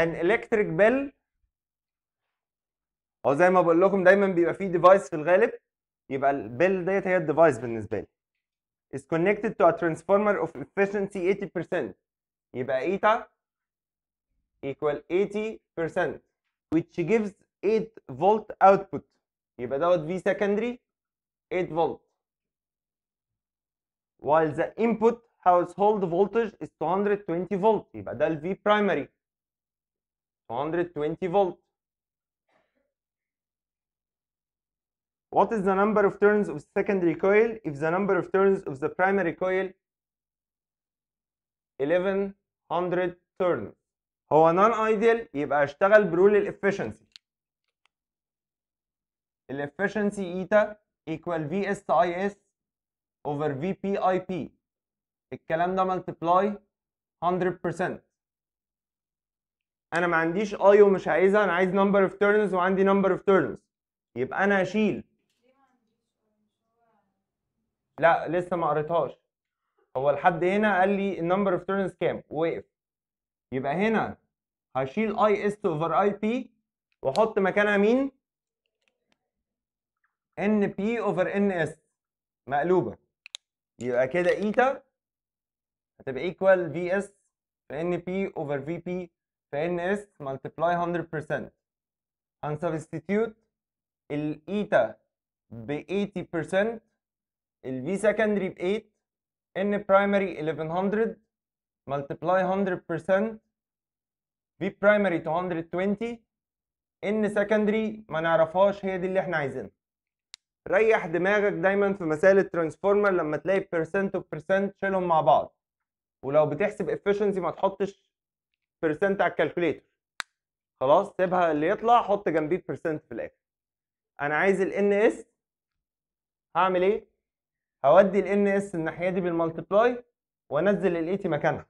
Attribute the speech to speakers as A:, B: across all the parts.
A: an electric bell او زي ما بقول لكم دايما بيبقى فيه ديفايس في الغالب يبقى البيل ديت هي الديفايس بالنسبه لي is connected to a transformer of efficiency 80% يبقى ايتا equal 80% which gives 8 volt output يبقى دوت V secondary 8 volt while the input household voltage is 220 volt يبقى ده ال V primary 120 volt. What is the number of turns of secondary coil if the number of turns of the primary coil 1100 turns هو non ideal يبقى اشتغل برول الافشنسي الافشنسي ايتا equal VSIS over V P I P. بي اي الكلام ده multiply 100% انا ما عنديش اي ومش عايزها انا عايز نمبر اوف تيرنز وعندي نمبر اوف تيرنز يبقى انا هشيل لا لسه ما قريتهاش هو لحد هنا قال لي النمبر اوف تيرنز كام وقف يبقى هنا هشيل اي اس اوفر اي بي واحط مكانها مين ان بي اوفر ان اس مقلوبه يبقى كده ايتا هتبقى ايكوال في اس في ان بي اوفر في بي فإن اس multiply 100% هنسبستيتيوت الإيتا ب 80% الفي سكندري ب 8 ان برايمري 1100 multiply 100% في برايمري 220 ان سكندري ما نعرفهاش هي دي اللي احنا عايزينها ريح دماغك دايما في مسائل الترانسفورمر لما تلاقي percent وبيرسنت percent شيلهم مع بعض ولو بتحسب efficiency ما تحطش بيرسنت على الكالكوليتر خلاص سيبها اللي يطلع حط جنبيه بيرسنت في الاخر انا عايز ان اس هعمل ايه هودي ان اس الناحيه دي بالمالتبلاي وانزل الاي تي e مكانها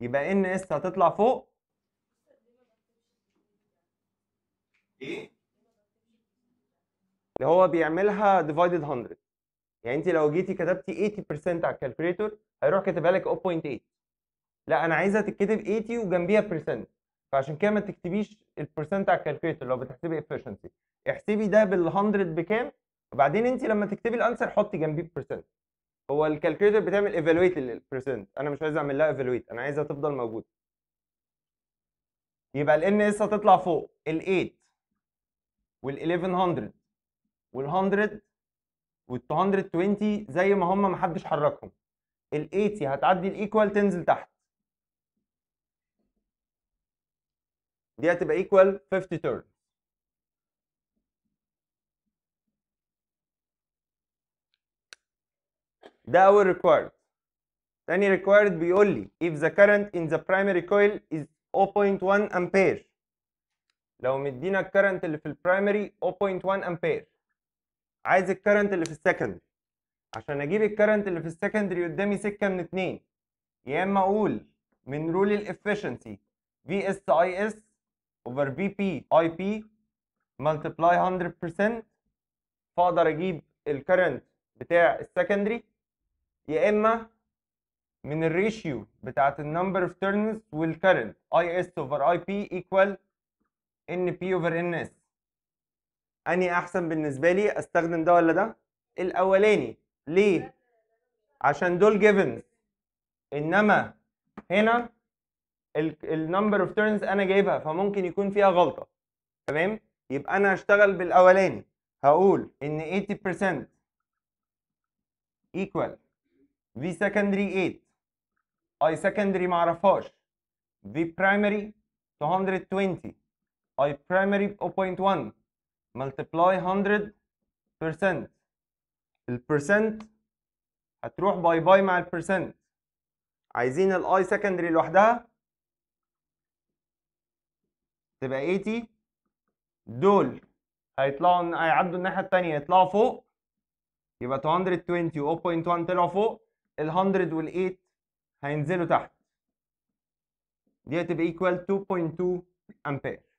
A: يبقى ان اس هتطلع فوق ايه اللي هو بيعملها ديفايدد 100 يعني انت لو جيتي كتبتي 80% على الكالكوليتر هيروح كاتبها لك 0.8 لا انا عايزها تتكتب 80 وجنبيها بيرسنت فعشان كده ما تكتبيش البرسنت على الكالكوليتر لو بتحسبي efficiency احسبي ده بال 100 بكام وبعدين انت لما تكتبي الانسر حطي جنبيه بيرسنت هو الكالكوليتر بتعمل ايفالويت للبرسنت انا مش عايز اعمل لها ايفالويت انا عايزها تفضل موجوده يبقى الان ان اس هتطلع فوق ال 8 وال 1100 وال 100 وال 220 زي ما هم حدش حركهم ال 80 هتعدي الايكوال تنزل تحت دي هتبقى ايكوال 50 تيرن ده اول ريكوايرد تاني ريكوايرد بيقول لي if the current in the primary coil is 0.1 امبير لو مدينا الكرنت اللي في البرايمري 0.1 امبير عايز الكرنت اللي في السكندري عشان اجيب الكرنت اللي في السكندري قدامي سكه من اتنين يا اما اقول من رول الافشنسي في اس اي اس over VP IP multiply 100% فاقدر اجيب الكرنت بتاع السكندري يا اما من الريشيو بتاعت النمبر اوف تيرنز والكرنت اي اس اوفر اي بي ايكوال ان بي اوفر ان اس اني احسن بالنسبه لي استخدم ده ولا ده الاولاني ليه عشان دول جيفنز انما هنا النمبر اوف تيرنز انا جايبها فممكن يكون فيها غلطه تمام يبقى انا هشتغل بالاولاني هقول ان 80% equal v secondary 8 I secondary معرفهاش v primary 220 I primary 0.1 multiply 100% البرسنت هتروح باي باي مع البرسنت عايزين الاي سكندري لوحدها تبقى 80 إيه دول هيطلعوا هيعدوا الناحيه الثانيه يطلعوا فوق يبقى 220 و0.1 طلعوا فوق ال 100 وال8 هينزلوا تحت دي هتبقى ايكوال 2.2 امبير